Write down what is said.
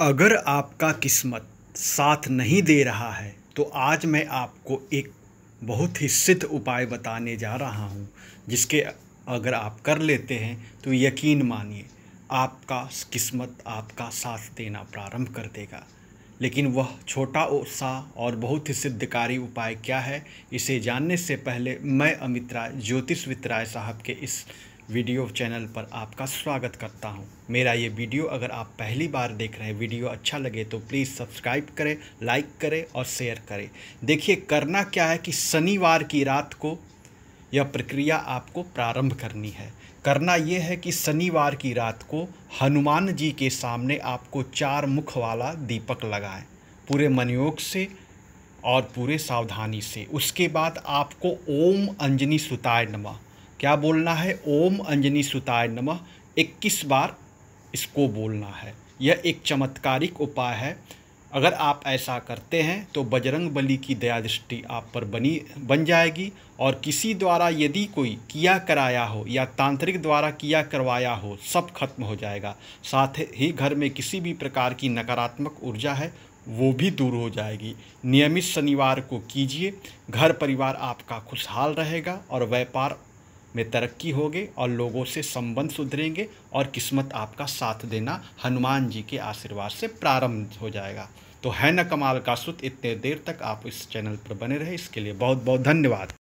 अगर आपका किस्मत साथ नहीं दे रहा है तो आज मैं आपको एक बहुत ही सिद्ध उपाय बताने जा रहा हूँ जिसके अगर आप कर लेते हैं तो यकीन मानिए आपका किस्मत आपका साथ देना प्रारंभ कर देगा लेकिन वह छोटा सा और बहुत ही सिद्धकारी उपाय क्या है इसे जानने से पहले मैं अमित राय ज्योतिष वित्त राय साहब के इस वीडियो चैनल पर आपका स्वागत करता हूं। मेरा ये वीडियो अगर आप पहली बार देख रहे हैं वीडियो अच्छा लगे तो प्लीज़ सब्सक्राइब करें लाइक करें और शेयर करें देखिए करना क्या है कि शनिवार की रात को यह प्रक्रिया आपको प्रारंभ करनी है करना यह है कि शनिवार की रात को हनुमान जी के सामने आपको चार मुख वाला दीपक लगाएं पूरे मनयोग से और पूरे सावधानी से उसके बाद आपको ओम अंजनी सुताय नमः क्या बोलना है ओम अंजनी सुताय नमः इक्कीस बार इसको बोलना है यह एक चमत्कारिक उपाय है अगर आप ऐसा करते हैं तो बजरंग बली की दया दृष्टि आप पर बनी बन जाएगी और किसी द्वारा यदि कोई किया कराया हो या तांत्रिक द्वारा किया करवाया हो सब खत्म हो जाएगा साथ ही घर में किसी भी प्रकार की नकारात्मक ऊर्जा है वो भी दूर हो जाएगी नियमित शनिवार को कीजिए घर परिवार आपका खुशहाल रहेगा और व्यापार में तरक्की होगी और लोगों से संबंध सुधरेंगे और किस्मत आपका साथ देना हनुमान जी के आशीर्वाद से प्रारंभ हो जाएगा तो है न कमाल का सुत इतने देर तक आप इस चैनल पर बने रहे इसके लिए बहुत बहुत धन्यवाद